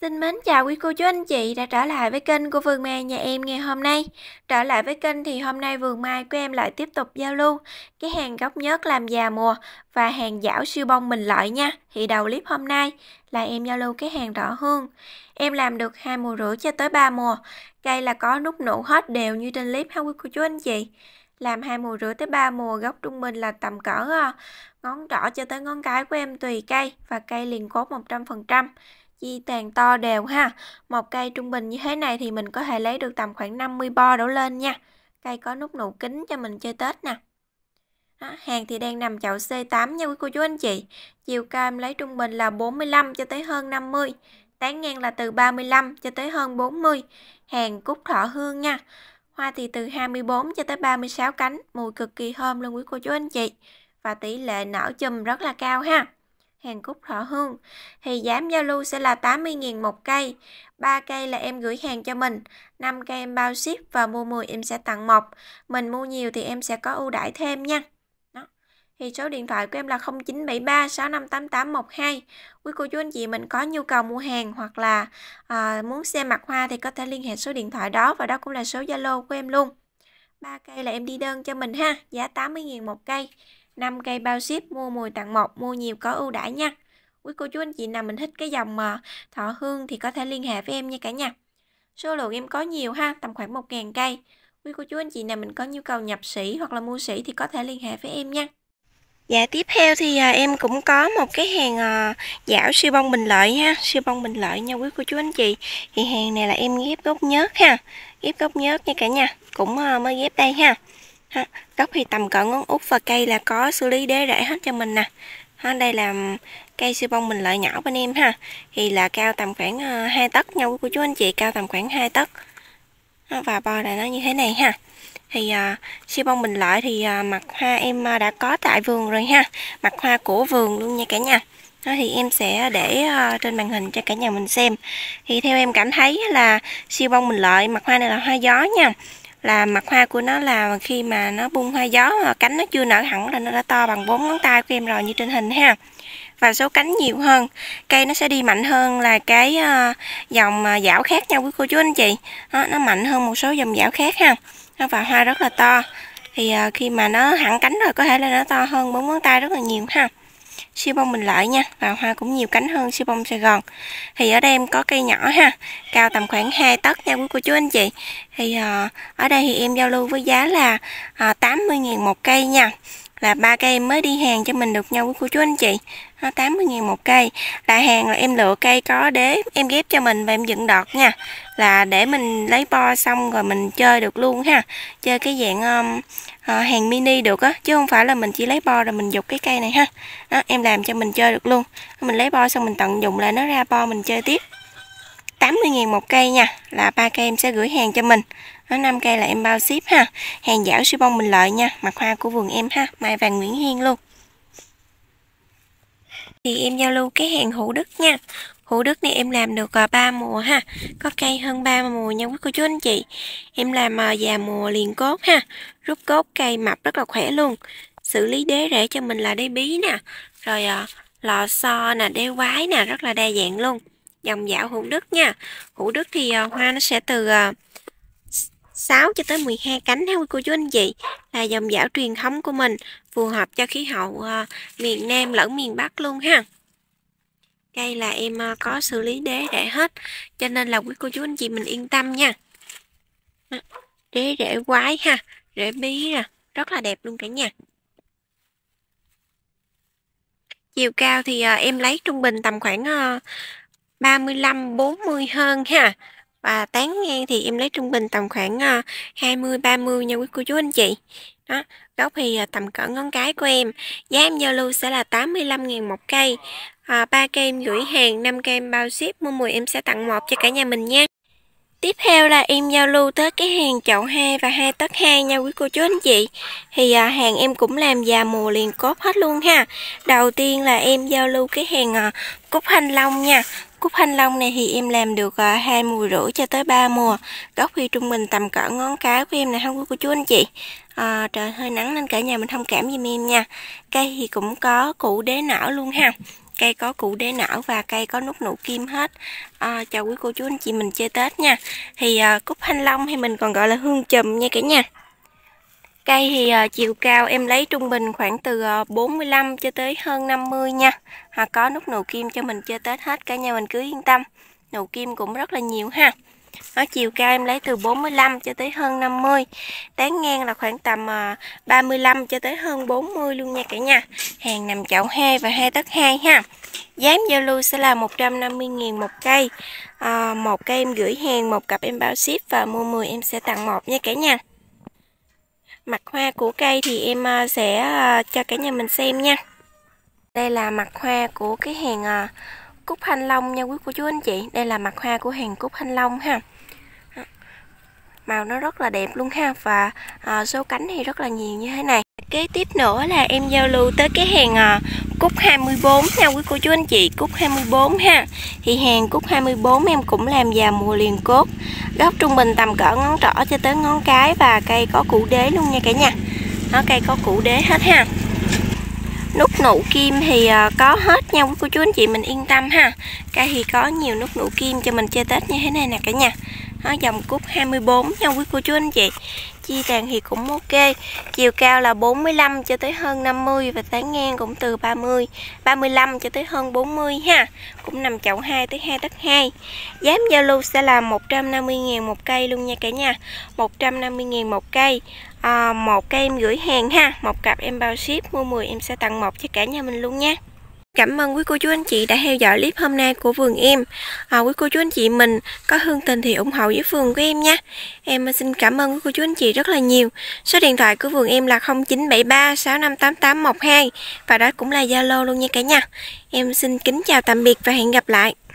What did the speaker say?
Xin mến chào quý cô chú anh chị đã trở lại với kênh của Vườn Mai nhà em ngày hôm nay. Trở lại với kênh thì hôm nay Vườn Mai của em lại tiếp tục giao lưu cái hàng gốc nhớt làm già mùa và hàng dảo siêu bông mình lợi nha. Thì đầu clip hôm nay là em giao lưu cái hàng đỏ hương. Em làm được hai mùa rưỡi cho tới 3 mùa. Cây là có nút nụ hết đều như trên clip ha quý cô chú anh chị. Làm hai mùa rưỡi tới 3 mùa gốc trung bình là tầm cỡ à, ngón trỏ cho tới ngón cái của em tùy cây và cây liền cốt 100% chi tàn to đều ha. Một cây trung bình như thế này thì mình có thể lấy được tầm khoảng 50 bo đổ lên nha. Cây có nút nụ kính cho mình chơi Tết nè. Đó, hàng thì đang nằm chậu C8 nha quý cô chú anh chị. Chiều cao em lấy trung bình là 45 cho tới hơn 50. Tán ngang là từ 35 cho tới hơn 40. Hàng cúc thọ hương nha. Hoa thì từ 24 cho tới 36 cánh, mùi cực kỳ thơm luôn quý cô chú anh chị. Và tỷ lệ nở chùm rất là cao ha. Hàn Cúc Thọ Hương thì giảm giao lưu sẽ là 80.000 một cây 3 cây là em gửi hàng cho mình 5 cây em bao ship và mua 10 em sẽ tặng một mình mua nhiều thì em sẽ có ưu đãi thêm nha Đó. thì số điện thoại của em là 0973 658812 quý cô chú anh chị mình có nhu cầu mua hàng hoặc là à, muốn xem mặt hoa thì có thể liên hệ số điện thoại đó và đó cũng là số Zalo của em luôn 3 cây là em đi đơn cho mình ha giá 80.000 một cây 5 cây bao ship mua mùi tặng một mua nhiều có ưu đãi nha quý cô chú anh chị nào mình thích cái dòng mà ờ, thọ hương thì có thể liên hệ với em nha cả nhà số lượng em có nhiều ha tầm khoảng 1.000 cây quý cô chú anh chị nào mình có nhu cầu nhập sĩ hoặc là mua sĩ thì có thể liên hệ với em nha Dạ tiếp theo thì à, em cũng có một cái hàng à, ờ, dảo siêu bông bình lợi ha, siêu bông bình lợi nha quý cô chú anh chị. Thì hàng này là em ghép gốc nhớt ha, ghép gốc nhớt nha cả nhà, cũng à, mới ghép đây ha ha. gốc thì tầm cỡ ngón út và cây là có xử lý đế rễ hết cho mình nè ha. đây là cây siêu bông mình lợi nhỏ bên em ha thì là cao tầm khoảng 2 ờ, tấc nhau của chú anh chị cao tầm khoảng 2 tấc và bo là nó như thế này ha thì uh, siêu bông bình lợi thì uh, mặt hoa em uh, đã có tại vườn rồi ha mặt hoa của vườn luôn nha cả nhà đó thì em sẽ để uh, trên màn hình cho cả nhà mình xem thì theo em cảm thấy là siêu bông bình lợi mặt hoa này là hoa gió nha là mặt hoa của nó là khi mà nó bung hoa gió ờ, cánh nó chưa nở hẳn là nó đã to bằng bốn ngón tay của em rồi như trên hình ha và số cánh nhiều hơn cây nó sẽ đi mạnh hơn là cái ờ, dòng ờ, dảo khác nha quý cô chú anh chị đó, nó mạnh hơn một số dòng dảo khác ha và hoa rất là to thì khi mà nó hẳn cánh rồi có thể là nó to hơn bốn ngón tay rất là nhiều ha siêu bông Bình Lợi nha và hoa cũng nhiều cánh hơn siêu bông Sài Gòn thì ở đây em có cây nhỏ ha cao tầm khoảng 2 tấc nha quý cô chú anh chị thì à, ở đây thì em giao lưu với giá là à, ờ, 80.000 một cây nha là ba cây em mới đi hàng cho mình được nhau quý cô chú anh chị 80 000 một cây là hàng là em lựa cây có đế em ghép cho mình và em dựng đọt nha là để mình lấy bo xong rồi mình chơi được luôn ha chơi cái dạng um, uh, hàng mini được á chứ không phải là mình chỉ lấy bo rồi mình dục cái cây này ha đó, em làm cho mình chơi được luôn mình lấy bo xong mình tận dụng là nó ra bo mình chơi tiếp 80 000 một cây nha là ba cây em sẽ gửi hàng cho mình nó 5 cây là em bao ship ha hàng giảo siêu bông mình lợi nha mặt hoa của vườn em ha mai vàng Nguyễn Hiên luôn thì em giao lưu cái hàng hữu đức nha hữu đức này em làm được à, ba mùa ha có cây hơn ba mùa nha quý cô chú anh chị em làm à, già mùa liền cốt ha rút cốt cây mập rất là khỏe luôn xử lý đế rễ cho mình là đế bí nè rồi à, lò xo nè đế quái nè rất là đa dạng luôn dòng dạo hữu đức nha hữu đức thì hoa nó sẽ từ 6 cho tới 12 cánh ha cô chú anh chị là dòng dảo truyền thống của mình phù hợp cho khí hậu uh, miền Nam lẫn miền Bắc luôn ha cây là em uh, có xử lý đế để hết cho nên là quý cô chú anh chị mình yên tâm nha đế rễ quái ha rễ bí nè rất là đẹp luôn cả nhà chiều cao thì uh, em lấy trung bình tầm khoảng uh, 35 40 hơn ha và tán ngang thì em lấy trung bình tầm khoảng 20 ờ, 30 nha quý cô chú anh chị đó gốc thì ờ, tầm cỡ ngón cái của em giá em giao lưu sẽ là 85.000 một cây à, 3 cây em gửi hàng 5 cây em bao ship mua 10 em sẽ tặng một cho cả nhà mình nha Tiếp theo là em giao lưu tới cái hàng chậu 2 và 2 tấc 2 nha quý cô chú anh chị. Thì à, hàng em cũng làm già mùa liền cốt hết luôn ha. Đầu tiên là em giao lưu cái hàng à, cúc hành long nha. Cúc hành long này thì em làm được à, 2 mùa rưỡi cho tới 3 mùa. Gốc thì trung bình tầm cỡ ngón cái của em này không quý cô chú anh chị. À, trời hơi nắng nên cả nhà mình thông cảm giùm em nha. Cây thì cũng có cụ đế nở luôn ha cây có củ đế não và cây có nút nụ kim hết à, chào quý cô chú anh chị mình chơi tết nha thì à, cúc thanh long hay mình còn gọi là hương chùm nha cả nhà cây thì à, chiều cao em lấy trung bình khoảng từ 45 cho tới hơn 50 nha hoặc có nút nụ kim cho mình chơi tết hết cả nhà mình cứ yên tâm nụ kim cũng rất là nhiều ha ở chiều cao em lấy từ 45 cho tới hơn 50 tán ngang là khoảng tầm 35 à, cho tới hơn 40 luôn nha cả nhà hàng nằm chậu 2 và 2 tấc 2 ha giá giao lưu sẽ là 150.000 một cây à, một cây em gửi hàng một cặp em bao ship và mua 10 em sẽ tặng một nha cả nhà mặt hoa của cây thì em à, sẽ à, cho cả nhà mình xem nha đây là mặt hoa của cái hàng cúc thanh long nha quý cô chú anh chị đây là mặt hoa của hàng cúc thanh long ha màu nó rất là đẹp luôn ha và à, số cánh thì rất là nhiều như thế này kế tiếp nữa là em giao lưu tới cái hàng à, cúc 24 nha quý cô chú anh chị cúc 24 ha thì hàng cúc 24 em cũng làm già mùa liền cốt góc trung bình tầm cỡ ngón trỏ cho tới ngón cái và cây có củ đế luôn nha cả nhà nó cây có củ đế hết ha nút nụ kim thì à, có hết nha cô chú anh chị mình yên tâm ha cây thì có nhiều nút nụ kim cho mình chơi tết như thế này nè cả nhà đó, dòng cúc 24 nha quý cô chú anh chị chia tàn thì cũng ok chiều cao là 45 cho tới hơn 50 và tán ngang cũng từ 30 35 cho tới hơn 40 ha cũng nằm chậu 2 tới 2 tấc 2 giá lưu sẽ là 150.000 một cây luôn nha cả nhà 150.000 một cây à, một cây em gửi hàng ha một cặp em bao ship mua 10 em sẽ tặng một cho cả nhà mình luôn nha Cảm ơn quý cô chú anh chị đã theo dõi clip hôm nay của vườn em à, Quý cô chú anh chị mình có hương tình thì ủng hộ với vườn của em nha Em xin cảm ơn quý cô chú anh chị rất là nhiều Số điện thoại của vườn em là 0973 Và đó cũng là Zalo luôn nha cả nhà Em xin kính chào tạm biệt và hẹn gặp lại